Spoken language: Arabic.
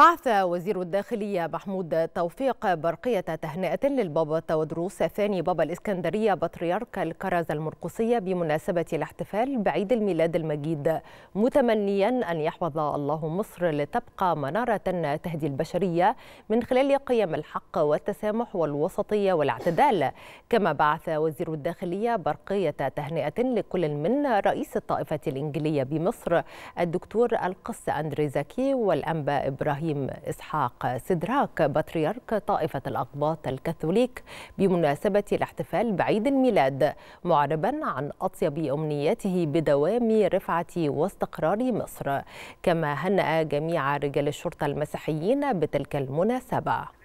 بعث وزير الداخلية محمود توفيق برقية تهنئة للبابا تودروس ثاني بابا الإسكندرية بطريرك الكرز المرقصية بمناسبة الاحتفال بعيد الميلاد المجيد متمنيا أن يحفظ الله مصر لتبقى منارة تهدي البشرية من خلال قيم الحق والتسامح والوسطية والاعتدال كما بعث وزير الداخلية برقية تهنئة لكل من رئيس الطائفة الإنجلية بمصر الدكتور القس أندري زكي والأنباء إبراهيم إبراهيم إسحاق سدراك بطريرك طائفة الأقباط الكاثوليك بمناسبة الاحتفال بعيد الميلاد معربا عن أطيب أمنيته بدوام رفعة واستقرار مصر كما هنأ جميع رجال الشرطة المسيحيين بتلك المناسبة